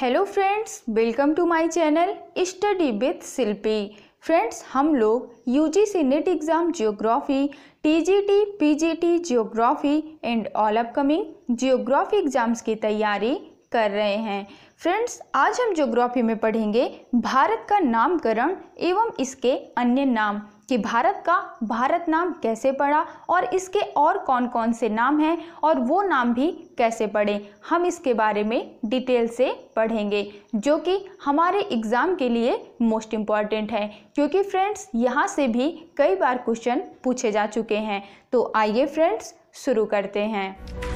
hello friends welcome to my channel study with Shilpi friends हम लोग UGC NET exam geography TGT PGT geography and all upcoming geography exams की तैयारी कर रहे हैं फ्रेंड्स आज हम जियोग्राफी में पढ़ेंगे भारत का नामकरण एवं इसके अन्य नाम कि भारत का भारत नाम कैसे पढ़ा और इसके और कौन कौन से नाम हैं और वो नाम भी कैसे पढ़ें हम इसके बारे में डिटेल से पढ़ेंगे जो कि हमारे एग्ज़ाम के लिए मोस्ट इम्पॉर्टेंट है क्योंकि फ्रेंड्स यहाँ से भी कई बार क्वेश्चन पूछे जा चुके हैं तो आइए फ्रेंड्स शुरू करते हैं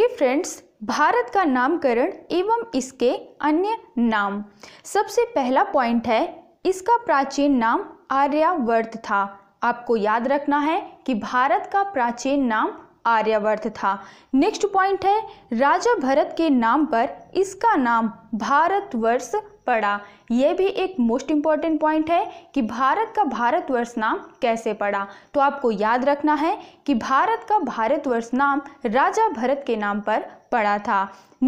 ओके फ्रेंड्स भारत का नामकरण एवं इसके अन्य नाम सबसे पहला पॉइंट है इसका प्राचीन नाम आर्यावर्त था आपको याद रखना है कि भारत का प्राचीन नाम आर्यावर्त था नेक्स्ट पॉइंट है राजा भरत के नाम पर इसका नाम भारतवर्ष पड़ा यह भी एक मोस्ट इम्पॉर्टेंट पॉइंट है कि भारत का भारतवर्ष नाम कैसे पड़ा तो आपको याद रखना है कि भारत का भारतवर्ष नाम राजा भरत के नाम पर पड़ा था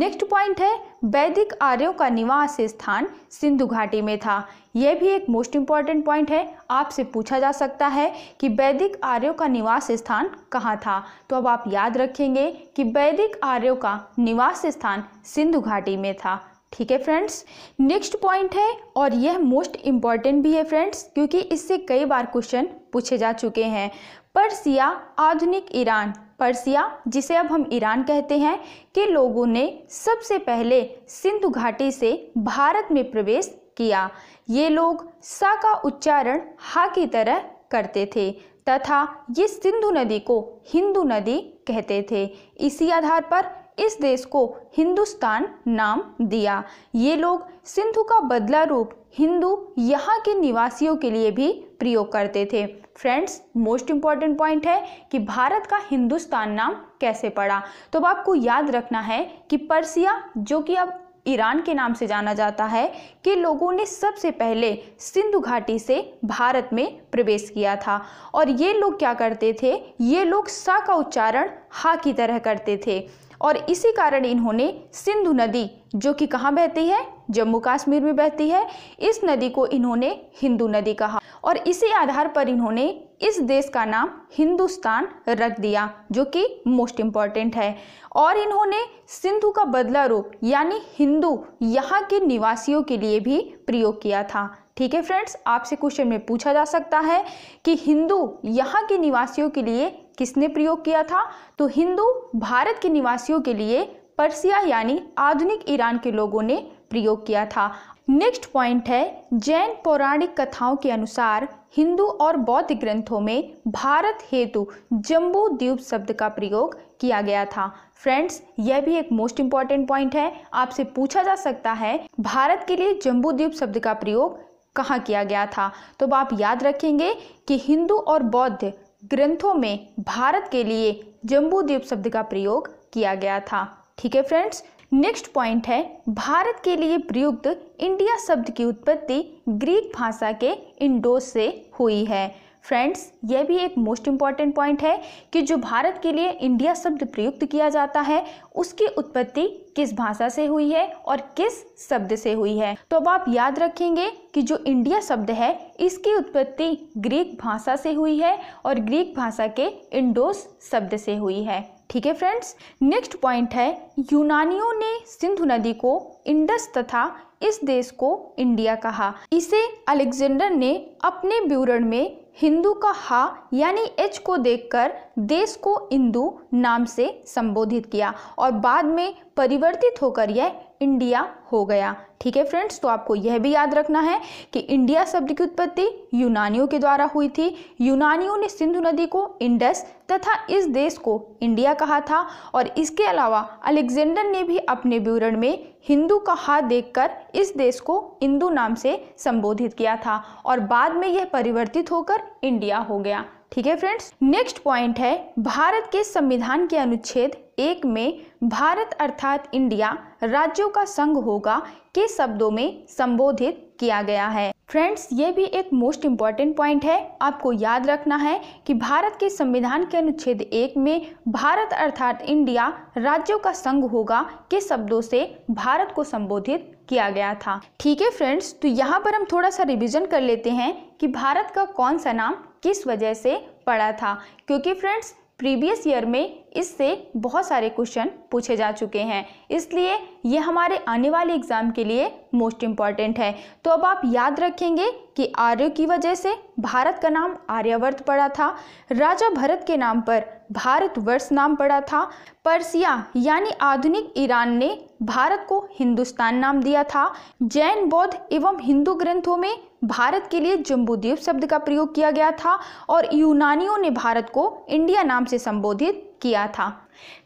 नेक्स्ट पॉइंट है वैदिक आर्यों का निवास स्थान सिंधु घाटी में था यह भी एक मोस्ट इम्पॉर्टेंट पॉइंट है आपसे पूछा जा सकता है कि वैदिक आर्यों का निवास स्थान कहाँ था तो अब आप याद रखेंगे कि वैदिक आर्यों का निवास स्थान सिंधु घाटी में था ठीक है फ्रेंड्स नेक्स्ट पॉइंट है और यह मोस्ट इम्पॉर्टेंट भी है फ्रेंड्स क्योंकि इससे कई बार क्वेश्चन पूछे जा चुके हैं पर्सिया आधुनिक ईरान पर्सिया जिसे अब हम ईरान कहते हैं के लोगों ने सबसे पहले सिंधु घाटी से भारत में प्रवेश किया ये लोग सा का उच्चारण हा की तरह करते थे तथा ये सिंधु नदी को हिंदू नदी कहते थे इसी आधार पर इस देश को हिंदुस्तान नाम दिया ये लोग सिंधु का बदला रूप हिंदू यहाँ के निवासियों के लिए भी प्रयोग करते थे फ्रेंड्स मोस्ट इम्पॉर्टेंट पॉइंट है कि भारत का हिंदुस्तान नाम कैसे पड़ा तो अब आपको याद रखना है कि पर्सिया जो कि अब ईरान के नाम से जाना जाता है कि लोगों ने सबसे पहले सिंधु घाटी से भारत में प्रवेश किया था और ये लोग क्या करते थे ये लोग सा का उच्चारण हा की तरह करते थे और इसी कारण इन्होंने सिंधु नदी जो कि कहाँ बहती है जम्मू कश्मीर में बहती है इस नदी को इन्होंने हिंदू नदी कहा और इसी आधार पर इन्होंने इस देश का नाम हिंदुस्तान रख दिया जो कि मोस्ट इम्पॉर्टेंट है और इन्होंने सिंधु का बदला रूप यानी हिंदू यहाँ के निवासियों के लिए भी प्रयोग किया था ठीक है फ्रेंड्स आपसे क्वेश्चन में पूछा जा सकता है कि हिंदू यहाँ के निवासियों के लिए किसने प्रयोग किया था तो हिंदू भारत के निवासियों के लिए पर्सिया यानी आधुनिक ईरान के लोगों ने प्रयोग किया था नेक्स्ट पॉइंट है जैन पौराणिक कथाओं के अनुसार हिंदू और बौद्ध ग्रंथों में भारत हेतु जम्बू द्वीप शब्द का प्रयोग किया गया था फ्रेंड्स यह भी एक मोस्ट इंपॉर्टेंट पॉइंट है आपसे पूछा जा सकता है भारत के लिए जम्बू द्वीप शब्द का प्रयोग कहाँ किया गया था तो आप याद रखेंगे कि हिंदू और बौद्ध ग्रंथों में भारत के लिए जम्बूद्वीप शब्द का प्रयोग किया गया था ठीक है फ्रेंड्स नेक्स्ट पॉइंट है भारत के लिए प्रयुक्त इंडिया शब्द की उत्पत्ति ग्रीक भाषा के इंडोस से हुई है फ्रेंड्स यह भी एक मोस्ट इम्पॉर्टेंट पॉइंट है कि जो भारत के लिए इंडिया शब्द प्रयुक्त किया जाता है उसकी उत्पत्ति किस भाषा से हुई है और किस शब्द से हुई है तो अब आप याद रखेंगे कि जो इंडिया शब्द है इसकी उत्पत्ति ग्रीक भाषा से हुई है और ग्रीक भाषा के इंडोस शब्द से हुई है ठीक है फ्रेंड्स नेक्स्ट पॉइंट है यूनानियों ने सिंधु नदी को इंडस तथा इस देश को इंडिया कहा इसे अलेक्जेंडर ने अपने विवरण में हिंदू का हा यानी एच को देखकर देश को इंदू नाम से संबोधित किया और बाद में परिवर्तित होकर यह इंडिया हो गया ठीक है फ्रेंड्स तो आपको यह भी याद रखना है कि इंडिया शब्द की उत्पत्ति यूनानियों के द्वारा हुई थी यूनानियों ने सिंधु नदी को इंडस तथा इस देश को इंडिया कहा था और इसके अलावा अलेक्जेंडर ने भी अपने विवरण में हिंदू का हाथ देखकर इस देश को इंदू नाम से संबोधित किया था और बाद में यह परिवर्तित होकर इंडिया हो गया ठीक है फ्रेंड्स नेक्स्ट पॉइंट है भारत के संविधान के अनुच्छेद एक में भारत अर्थात इंडिया राज्यों का संघ होगा के शब्दों में संबोधित किया गया है फ्रेंड्स ये भी एक मोस्ट इम्पॉर्टेंट पॉइंट है आपको याद रखना है कि भारत के संविधान के अनुच्छेद एक में भारत अर्थात इंडिया राज्यों का संघ होगा के शब्दों से भारत को संबोधित किया गया था ठीक है फ्रेंड्स तो यहाँ पर हम थोड़ा सा रिविजन कर लेते हैं कि भारत का कौन सा नाम किस वजह से पड़ा था क्योंकि फ्रेंड्स प्रीवियस ईयर में इससे बहुत सारे क्वेश्चन पूछे जा चुके हैं इसलिए ये हमारे आने वाले एग्ज़ाम के लिए मोस्ट इम्पॉर्टेंट है तो अब आप याद रखेंगे कि आर्य की वजह से भारत का नाम आर्यवर्त पड़ा था राजा भरत के नाम पर भारतवर्ष नाम पड़ा था पर्सिया यानी आधुनिक ईरान ने भारत को हिंदुस्तान नाम दिया था जैन बौद्ध एवं हिंदू ग्रंथों में भारत के लिए जम्बूद्वीप शब्द का प्रयोग किया गया था और यूनानियों ने भारत को इंडिया नाम से संबोधित किया था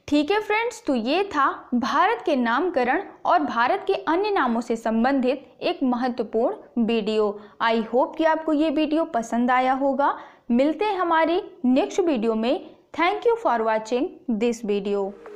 ठीक है फ्रेंड्स तो ये था भारत के नामकरण और भारत के अन्य नामों से संबंधित एक महत्वपूर्ण वीडियो आई होप कि आपको ये वीडियो पसंद आया होगा मिलते हैं हमारी नेक्स्ट वीडियो में thank you for watching this video